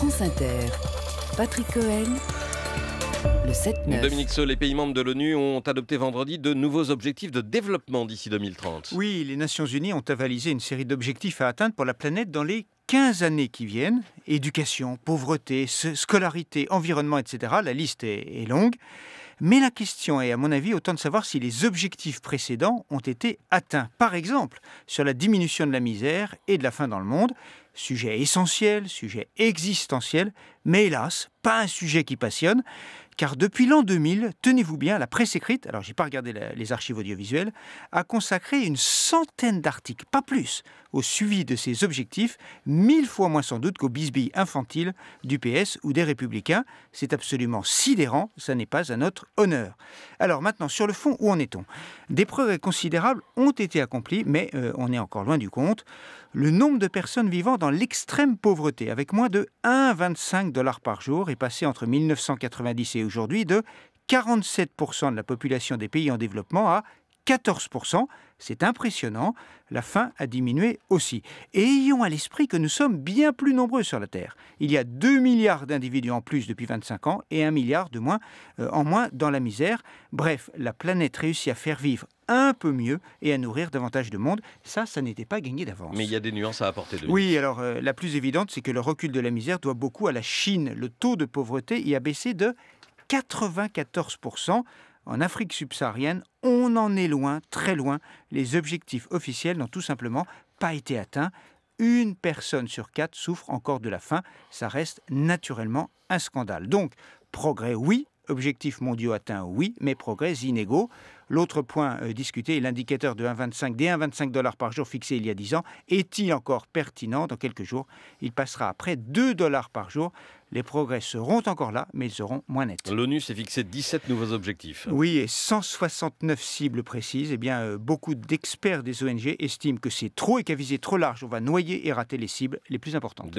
France Inter, Patrick Cohen. Le 7 Dominique Seux, les pays membres de l'ONU ont adopté vendredi de nouveaux objectifs de développement d'ici 2030. Oui, les Nations Unies ont avalisé une série d'objectifs à atteindre pour la planète dans les 15 années qui viennent. Éducation, pauvreté, scolarité, environnement, etc. La liste est longue. Mais la question est, à mon avis, autant de savoir si les objectifs précédents ont été atteints. Par exemple, sur la diminution de la misère et de la faim dans le monde, sujet essentiel, sujet existentiel, mais hélas, pas un sujet qui passionne, car depuis l'an 2000, tenez-vous bien, la presse écrite, alors j'ai pas regardé les archives audiovisuelles, a consacré une centaine d'articles, pas plus, au suivi de ces objectifs, mille fois moins sans doute qu'aux bisbilles infantiles du PS ou des Républicains. C'est absolument sidérant, ça n'est pas à notre honneur. Alors maintenant, sur le fond, où en est-on Des progrès considérables ont été accomplis, mais euh, on est encore loin du compte. Le nombre de personnes vivant dans l'extrême pauvreté, avec moins de 1,25 dollars par jour, est passé entre 1990 et aujourd'hui de 47% de la population des pays en développement à 14%. C'est impressionnant, la faim a diminué aussi. Et ayons à l'esprit que nous sommes bien plus nombreux sur la Terre. Il y a 2 milliards d'individus en plus depuis 25 ans et 1 milliard de moins, euh, en moins dans la misère. Bref, la planète réussit à faire vivre un peu mieux et à nourrir davantage de monde. Ça, ça n'était pas gagné d'avance. Mais il y a des nuances à apporter. oui, alors euh, la plus évidente, c'est que le recul de la misère doit beaucoup à la Chine. Le taux de pauvreté y a baissé de 94% en Afrique subsaharienne, on en est loin, très loin. Les objectifs officiels n'ont tout simplement pas été atteints. Une personne sur quatre souffre encore de la faim. Ça reste naturellement un scandale. Donc, progrès oui, Objectifs mondiaux atteints, oui, mais progrès inégaux. L'autre point euh, discuté est l'indicateur de 1,25 des 1,25 dollars par jour fixé il y a 10 ans. Est-il encore pertinent Dans quelques jours, il passera à près 2 dollars par jour. Les progrès seront encore là, mais ils seront moins nets. L'ONU s'est fixé 17 nouveaux objectifs. Oui, et 169 cibles précises. Eh bien, euh, beaucoup d'experts des ONG estiment que c'est trop et qu'à viser trop large, on va noyer et rater les cibles les plus importantes.